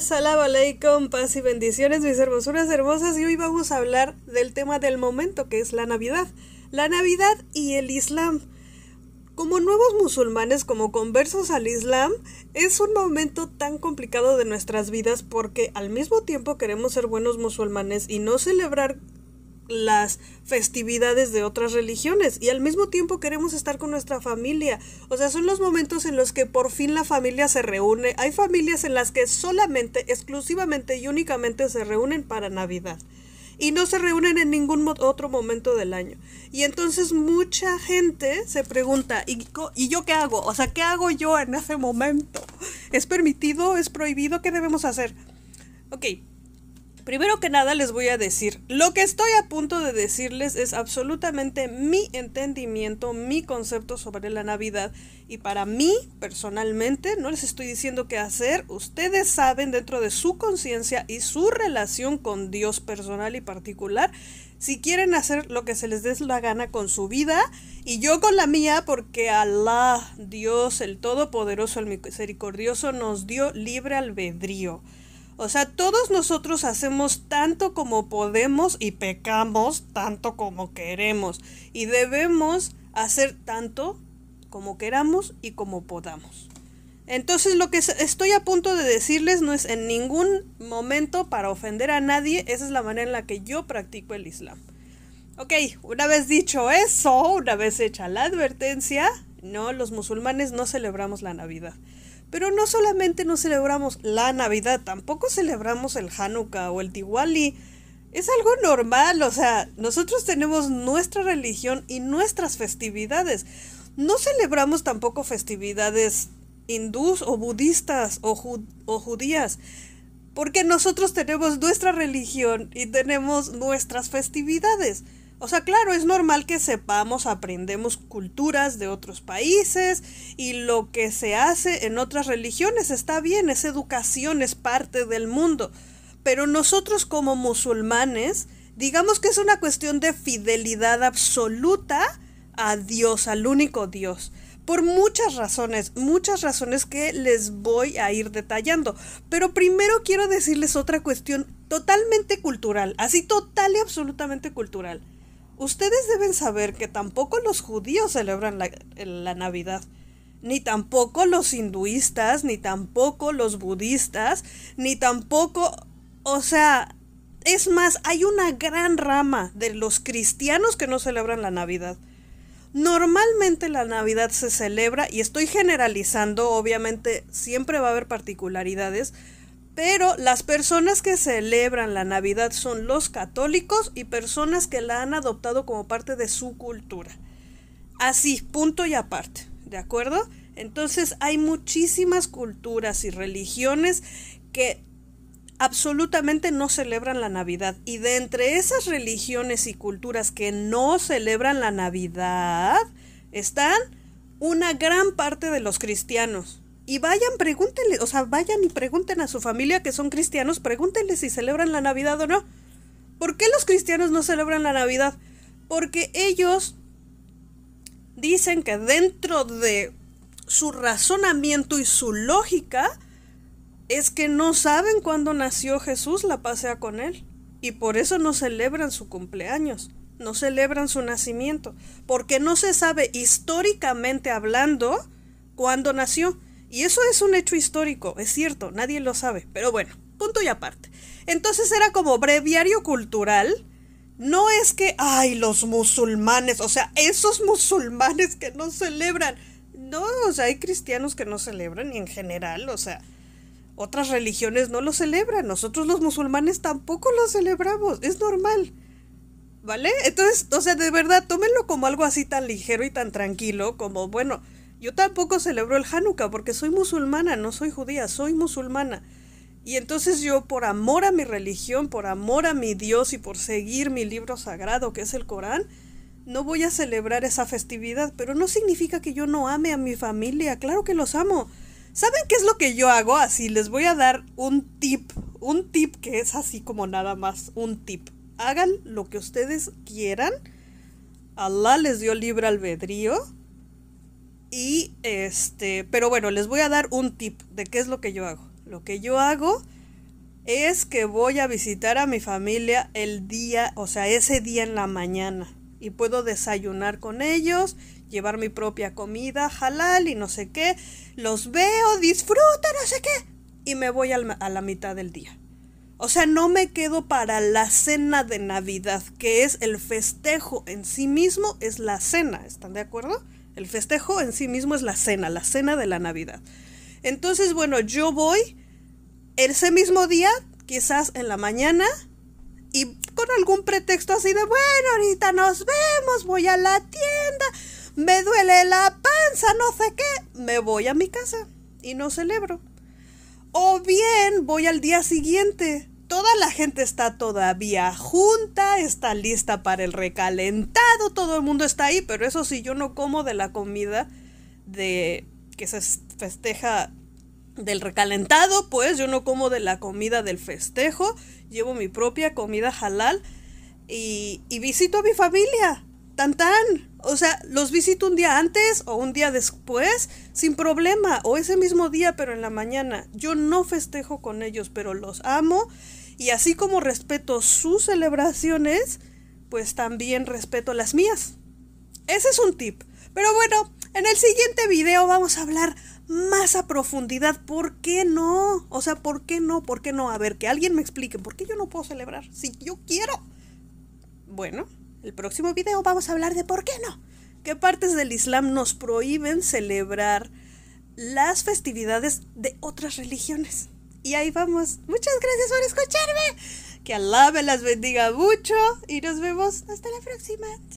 Salam alaikum, paz y bendiciones, mis hermosuras hermosas. Y hoy vamos a hablar del tema del momento, que es la Navidad. La Navidad y el Islam. Como nuevos musulmanes, como conversos al Islam, es un momento tan complicado de nuestras vidas porque al mismo tiempo queremos ser buenos musulmanes y no celebrar las festividades de otras religiones y al mismo tiempo queremos estar con nuestra familia. O sea, son los momentos en los que por fin la familia se reúne. Hay familias en las que solamente, exclusivamente y únicamente se reúnen para Navidad y no se reúnen en ningún otro momento del año. Y entonces mucha gente se pregunta, ¿y, yo qué hago? O sea, ¿qué hago yo en ese momento? ¿Es permitido? ¿Es prohibido? ¿Qué debemos hacer? Ok, Primero que nada les voy a decir, lo que estoy a punto de decirles es absolutamente mi entendimiento, mi concepto sobre la Navidad y para mí personalmente no les estoy diciendo qué hacer, ustedes saben dentro de su conciencia y su relación con Dios personal y particular si quieren hacer lo que se les dé la gana con su vida y yo con la mía, porque Alá, Dios el Todopoderoso, el Misericordioso, nos dio libre albedrío. O sea, todos nosotros hacemos tanto como podemos y pecamos tanto como queremos. Y debemos hacer tanto como queramos y como podamos. Entonces lo que estoy a punto de decirles no es en ningún momento para ofender a nadie, esa es la manera en la que yo practico el Islam. Ok, una vez dicho eso, una vez hecha la advertencia, no, los musulmanes no celebramos la Navidad. Pero no solamente no celebramos la Navidad, tampoco celebramos el Hanukkah o el Diwali. Es algo normal, o sea, nosotros tenemos nuestra religión y nuestras festividades. No celebramos tampoco festividades hindús o budistas o, o judías porque nosotros tenemos nuestra religión y tenemos nuestras festividades. O sea, claro, es normal que sepamos, aprendemos culturas de otros países y lo que se hace en otras religiones está bien, es educación, es parte del mundo. Pero nosotros como musulmanes, digamos que es una cuestión de fidelidad absoluta a Dios, al único Dios. Por muchas razones, muchas razones que les voy a ir detallando. Pero primero quiero decirles otra cuestión totalmente cultural, así total y absolutamente cultural Ustedes deben saber que tampoco los judíos celebran la, Navidad, ni tampoco los hinduistas, ni tampoco los budistas, ni tampoco, o sea, es más, hay una gran rama de los cristianos que no celebran la Navidad. Normalmente la Navidad se celebra, y estoy generalizando, obviamente siempre va a haber particularidades, pero las personas que celebran la Navidad son los católicos y personas que la han adoptado como parte de su cultura. Así, punto y aparte, ¿de acuerdo? Entonces hay muchísimas culturas y religiones que absolutamente no celebran la Navidad. Y de entre esas religiones y culturas que no celebran la Navidad están una gran parte de los cristianos. Y vayan, pregúntenle, o sea, vayan y pregunten a su familia que son cristianos, pregúntenle si celebran la Navidad o no. ¿Por qué los cristianos no celebran la Navidad? Porque ellos dicen que dentro de su razonamiento y su lógica es que no saben cuándo nació Jesús, la pasea con él. Y por eso no celebran su cumpleaños, no celebran su nacimiento, porque no se sabe históricamente hablando cuándo nació. Y eso es un hecho histórico, es cierto, nadie lo sabe, pero bueno, punto y aparte. Entonces era como breviario cultural. No es que, ay, los musulmanes, o sea, esos musulmanes que no celebran. No, o sea, hay cristianos que no celebran y en general, o sea, otras religiones no lo celebran. Nosotros los musulmanes tampoco lo celebramos, es normal. ¿Vale? Entonces, o sea, de verdad, tómenlo como algo así tan ligero y tan tranquilo, como, bueno, yo tampoco celebro el Hanukkah porque soy musulmana, no soy judía, soy musulmana. Y entonces yo, por amor a mi religión, por amor a mi Dios y por seguir mi libro sagrado, que es el Corán, no voy a celebrar esa festividad, pero no significa que yo no ame a mi familia, claro que los amo. ¿Saben qué es lo que yo hago? Así les voy a dar un tip, un tip que es así como nada más, un tip. Hagan lo que ustedes quieran. Allah les dio libre albedrío y este, pero bueno, les voy a dar un tip de qué es lo que yo hago. Lo que yo hago es que voy a visitar a mi familia el día, o sea, ese día en la mañana. Y puedo desayunar con ellos, llevar mi propia comida, halal y no sé qué. Los veo, disfruto, no sé qué. Y me voy a la mitad del día. O sea, no me quedo para la cena de Navidad, que es el festejo en sí mismo, es la cena, ¿están de acuerdo? El festejo en sí mismo es la cena, la cena de la Navidad. Entonces, bueno, yo voy ese mismo día, quizás en la mañana, y con algún pretexto así de, bueno, ahorita nos vemos, voy a la tienda, me duele la panza, no sé qué, me voy a mi casa y no celebro. O bien voy al día siguiente Toda la gente está todavía junta, está lista para el recalentado, todo el mundo está ahí, pero eso sí, yo no como de la comida de que se festeja del recalentado, pues yo no como de la comida del festejo, llevo mi propia comida halal y, y visito a mi familia. Tan tan. O sea, los visito un día antes o un día después, sin problema, o ese mismo día, pero en la mañana. Yo no festejo con ellos, pero los amo. Y así como respeto sus celebraciones, pues también respeto las mías. Ese es un tip. Pero bueno, en el siguiente video vamos a hablar más a profundidad. ¿Por qué no? O sea, ¿por qué no? ¿Por qué no? A ver, que alguien me explique. ¿Por qué yo no puedo celebrar? Si yo quiero. Bueno. El próximo video vamos a hablar de por qué no. ¿Qué partes del Islam nos prohíben celebrar las festividades de otras religiones? Y ahí vamos. Muchas gracias por escucharme. Que Allah me las bendiga mucho y nos vemos hasta la próxima.